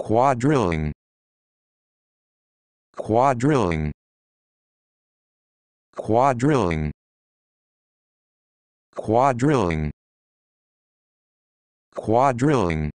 quadrilling quadrilling quadrilling quadrilling quadrilling